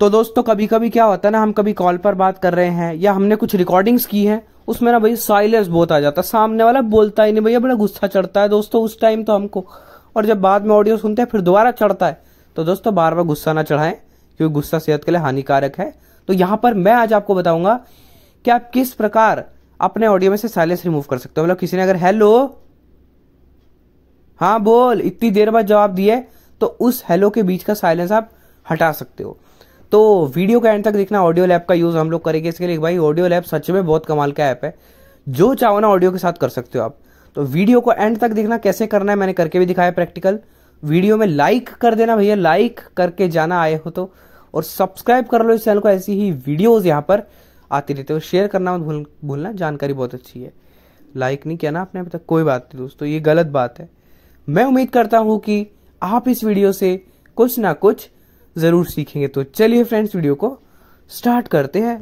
तो दोस्तों कभी कभी क्या होता है ना हम कभी कॉल पर बात कर रहे हैं या हमने कुछ रिकॉर्डिंग्स की है उसमें ना भाई साइलेंस बहुत आ जाता है सामने वाला बोलता ही नहीं भैया बड़ा गुस्सा चढ़ता है दोस्तों उस टाइम तो हमको और जब बाद में ऑडियो सुनते हैं फिर दोबारा चढ़ता है तो दोस्तों बार बार गुस्सा ना चढ़ाएं क्योंकि गुस्सा सेहत के लिए हानिकारक है तो यहां पर मैं आज आपको बताऊंगा कि आप किस प्रकार अपने ऑडियो में से साइलेंस रिमूव कर सकते हो मतलब किसी ने अगर हेलो हाँ बोल इतनी देर बाद जवाब दिए तो उस हेलो के बीच का साइलेंस आप हटा सकते हो तो वीडियो का एंड तक देखना ऑडियो लैब का यूज़ हम लोग करेंगे इसके लिए भाई ऑडियो लैब सच में बहुत कमाल का ऐप है जो चाहो ना ऑडियो के साथ कर सकते हो आप तो वीडियो को एंड तक देखना कैसे करना है मैंने करके भी दिखाया प्रैक्टिकल वीडियो में लाइक कर देना भैया लाइक करके जाना आए हो तो और सब्सक्राइब कर लो इस चैनल को ऐसी ही वीडियोज़ यहाँ पर आती रहते हो शेयर करना मत भूल भूलना जानकारी बहुत अच्छी है लाइक नहीं किया ना आपने अभी तक कोई बात नहीं दोस्तों ये गलत बात है मैं उम्मीद करता हूँ कि आप इस वीडियो से कुछ ना कुछ ज़रूर सीखेंगे तो चलिए फ्रेंड्स वीडियो को स्टार्ट करते हैं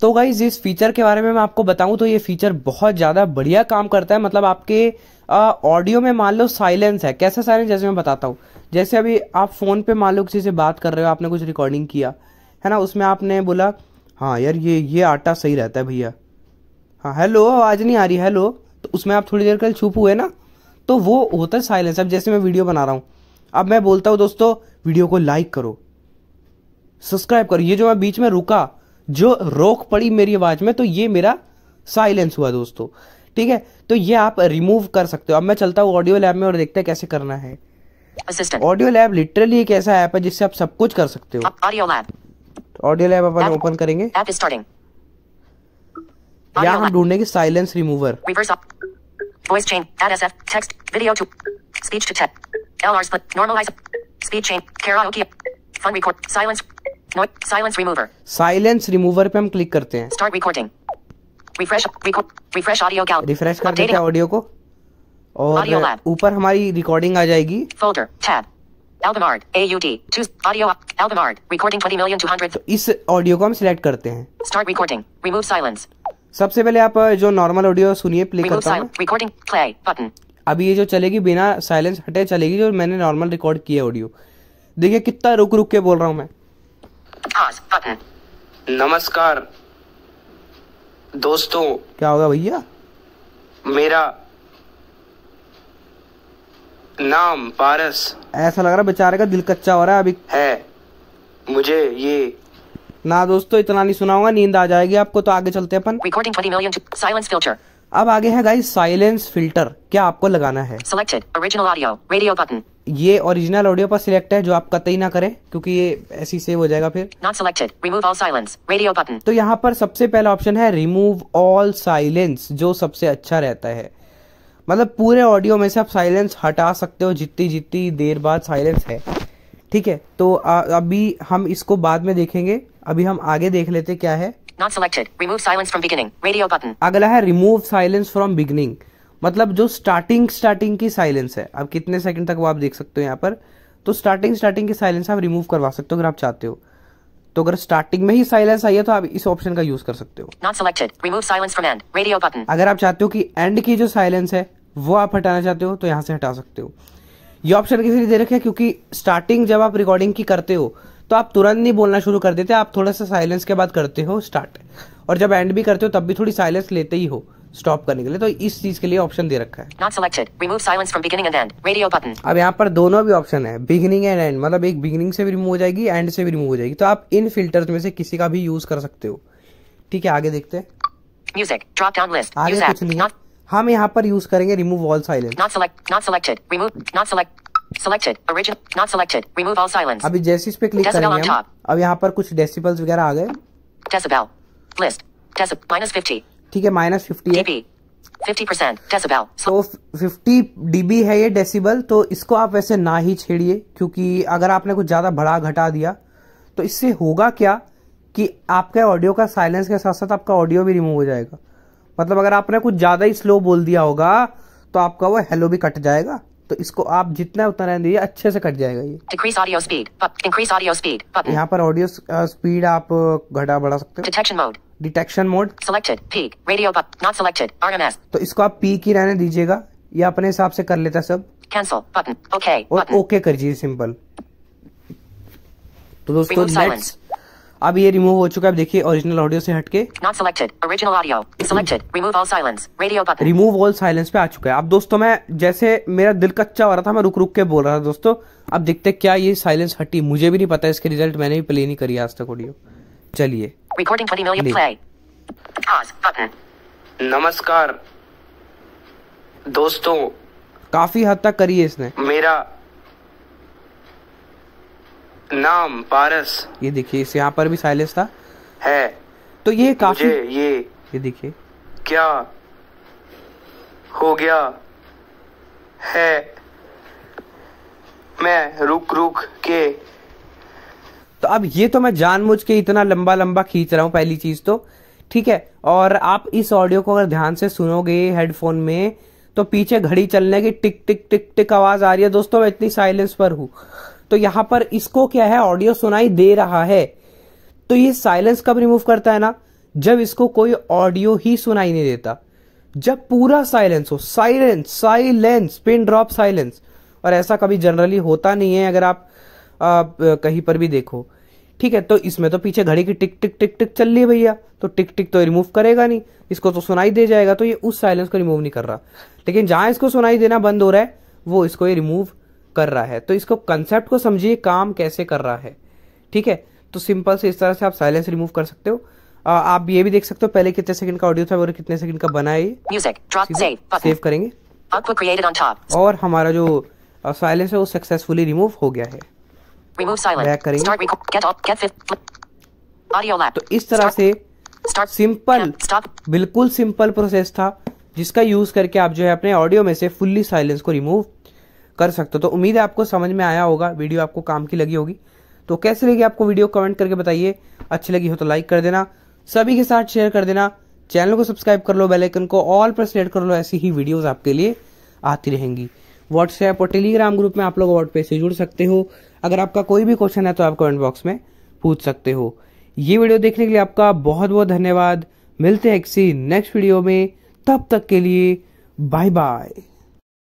तो गाइज इस फीचर के बारे में मैं आपको बताऊं तो ये फीचर बहुत ज़्यादा बढ़िया काम करता है मतलब आपके ऑडियो में मान लो साइलेंस है कैसा साइलेंस जैसे मैं बताता हूँ जैसे अभी आप फ़ोन पे मान लो किसी से बात कर रहे हो आपने कुछ रिकॉर्डिंग किया है ना उसमें आपने बोला हाँ यार ये ये आटा सही रहता है भैया हाँ हेलो आवाज़ नहीं आ रही हेलो तो उसमें आप थोड़ी देर कल छुप हुए ना तो वो होता है साइलेंस अब जैसे मैं वीडियो बना रहा हूँ अब मैं बोलता हूं दोस्तों वीडियो को लाइक करो सब्सक्राइब करो ये जो मैं बीच में रुका जो रोक पड़ी मेरी आवाज में तो ये मेरा साइलेंस हुआ दोस्तों ठीक है तो ये आप रिमूव कर सकते हो अब मैं चलता हूँ ऑडियो लैब में और देखते हैं कैसे करना है ऑडियो लैब लिटरली एक ऐसा ऐप है जिससे आप सब कुछ कर सकते हो ऑडियो लैब ऑडियो लैब अपन ओपन करेंगे या हम ढूंढेंगे silence remover voice change text video to speech to text LR split. normalize. Speed change. Karaoke. Fun record. Silence. No, silence remover. Silence remover पे हम क्लिक करते हैं. Start recording. Refresh. Record. Refresh audio gallery. Refresh कर देते हैं audio को. और ऊपर हमारी recording आ जाएगी. Folder. Tab. Album art. AUD. Choose audio. Album Recording 20 million 200. तो इस audio को हम select करते हैं. Start recording. Remove silence. सबसे पहले आप जो नॉर्मल ऑडियो सुनिए प्ले करता हूं. अब ये जो चलेगी बिना साइलेंस हटे चलेगी जो मैंने नॉर्मल रिकॉर्ड किया ऑडियो देखिए कितना रुक रुक के बोल रहा हूँ मैं नमस्कार दोस्तों क्या होगा भैया मेरा नाम पारस ऐसा लग रहा बेचारे का दिल कच्चा हो रहा है अभी है मुझे ये ना दोस्तों इतना नहीं सुनाऊंगा नींद आ जाएगी आपको तो आगे चलते हैं अपन अब आगे है गाइस साइलेंस फिल्टर क्या आपको लगाना है selected original audio radio button ये ओरिजिनल ऑडियो पर सिलेक्ट है जो आप कतई ना करें क्योंकि ये ऐसी सेव हो जाएगा फिर not selected remove all silence radio button तो यहाँ पर सबसे पहला ऑप्शन है रिमूव ऑल साइलेंस जो सबसे अच्छा रहता है मतलब पूरे ऑडियो में से आप साइलेंस हटा सकते हो जितनी जितनी देर बाद साइलेंस है ठीक है तो अभी हम इसको बाद में देखेंगे अभी हम आगे देख लेते क्या है Not selected. Remove silence from beginning. Radio button. अगला है remove silence from beginning. मतलब जो स्टार्टिंग स्टार्टिंग की साइलेंस है अब कितने सेकंड तक वो आप देख सकते हो यहाँ पर तो स्टार्टिंग स्टार्टिंग की साइलेंस आप रिमूव करवा सकते हो अगर आप चाहते हो तो अगर स्टार्टिंग में ही साइलेंस आई है तो आप इस ऑप्शन का यूज कर सकते हो not selected remove silence from end radio button अगर आप चाहते हो कि एंड की जो साइलेंस है वो आप हटाना चाहते हो तो यहाँ से हटा सकते हो ये ऑप्शन किसी लिए दे रखे क्योंकि स्टार्टिंग जब आप रिकॉर्डिंग की करते हो तो आप तुरंत नहीं बोलना शुरू कर देते आप थोड़ा सा साइलेंस के बाद करते हो स्टार्ट और जब एंड भी करते हो तब भी थोड़ी साइलेंस लेते ही हो स्टॉप करने के लिए तो इस चीज के लिए ऑप्शन दे रखा है Not selected. Remove silence from beginning and end. Radio button. अब यहाँ पर दोनों भी ऑप्शन है बिगिनिंग एंड एंड मतलब एक बिगिनिंग से भी रिमूव हो जाएगी एंड से भी रिमूव हो जाएगी तो आप इन फिल्टर्स में से किसी का भी यूज कर सकते हो ठीक है आगे देखते हैं म्यूजिक ड्रॉप डाउन लिस्ट हम यहाँ पर यूज करेंगे remove all silence not select not selected remove not select Selected. Original. Not selected. Remove all silence. अभी जैसे इस पे क्लिक करेंगे हम, अब यहाँ पर कुछ डेसिबल्स वगैरह आ गए decibel list decibel minus fifty ठीक है माइनस फिफ्टी है 50% डेसिबल तो 50 डीबी है ये डेसिबल तो इसको आप वैसे ना ही छेड़िए क्योंकि अगर आपने कुछ ज़्यादा बड़ा घटा दिया तो इससे होगा क्या कि आपके ऑडियो का साइलेंस के साथ साथ आपका ऑडियो भी रिमूव हो जाएगा मतलब अगर आपने कुछ ज़्यादा ही स्लो बोल दिया होगा तो आपका वो हेलो भी कट जाएगा तो इसको आप जितना उतना रहने दीजिए अच्छे से कट जाएगा ये decrease audio speed increase audio speed यहाँ पर ऑडियो स्पीड आप घटा बढ़ा सकते हो detection mode detection selected peak radio not selected RMS तो इसको आप पीक ही रहने दीजिएगा ये अपने हिसाब से कर लेता सब कैंसिल बटन ओके और ओके कर दीजिए सिंपल तो दोस्तों अब ये रिमूव हो चुका है देखिए ओरिजिनल ऑडियो से हटके not selected original audio selected remove all silence radio button remove all silence पे आ चुका है अब दोस्तों मैं जैसे मेरा दिल कच्चा हो रहा था मैं रुक रुक के बोल रहा था दोस्तों अब देखते क्या ये साइलेंस हटी मुझे भी नहीं पता इसके रिजल्ट मैंने भी प्ले नहीं करी आज तक ऑडियो चलिए नमस्कार दोस्तों काफी हद तक करी है इसने मेरा नाम पारस ये देखिए इस यहाँ पर भी साइलेंस था है तो ये काफी ये ये देखिए क्या हो गया है मैं रुक रुक के तो अब ये तो मैं जानबूझ के इतना लंबा लंबा खींच रहा हूँ पहली चीज तो ठीक है और आप इस ऑडियो को अगर ध्यान से सुनोगे हेडफोन में तो पीछे घड़ी चलने की टिक टिक टिक टिक आवाज आ रही है दोस्तों मैं इतनी साइलेंस पर हूँ तो यहां पर इसको क्या है ऑडियो सुनाई दे रहा है तो ये साइलेंस कब रिमूव करता है ना जब इसको कोई ऑडियो ही सुनाई नहीं देता जब पूरा साइलेंस हो silence silence pin drop silence और ऐसा कभी जनरली होता नहीं है अगर आप, आ, कहीं पर भी देखो ठीक है तो इसमें तो पीछे घड़ी की टिक टिक टिक टिक चल रही है भैया तो टिक टिक तो रिमूव करेगा नहीं इसको तो सुनाई दे जाएगा तो ये उस साइलेंस को रिमूव नहीं कर रहा लेकिन जहां इसको सुनाई देना बंद हो रहा है वो इसको ये रिमूव कर रहा है तो इसको कंसेप्ट को समझिए काम कैसे कर रहा है ठीक है तो सिंपल से इस तरह से आप साइलेंस रिमूव कर सकते हो आ, आप ये भी देख सकते हो पहले कितने सेकंड का ऑडियो था और कितने सेकंड का बना है सेव करेंगे और हमारा जो साइलेंस है वो सक्सेसफुली रिमूव हो गया है बैक करेंगे तो इस तरह से सिंपल बिल्कुल सिंपल प्रोसेस था जिसका यूज करके आप जो है अपने ऑडियो में से फुल्ली साइलेंस को रिमूव कर सकते हो तो उम्मीद है आपको समझ में आया होगा वीडियो आपको काम की लगी होगी तो कैसे लगी आपको वीडियो कमेंट करके बताइए अच्छी लगी हो तो लाइक कर देना सभी के साथ शेयर कर देना चैनल को सब्सक्राइब कर लो बेल आइकन को ऑल पर सेलेक्ट कर लो ऐसी ही वीडियोस आपके लिए आती रहेंगी व्हाट्सएप और टेलीग्राम ग्रुप में आप लोग व्हाट्सएप से जुड़ सकते हो अगर आपका कोई भी क्वेश्चन है तो आप कमेंट बॉक्स में पूछ सकते हो ये वीडियो देखने के लिए आपका बहुत बहुत धन्यवाद मिलते हैं किसी नेक्स्ट वीडियो में तब तक के लिए बाय बाय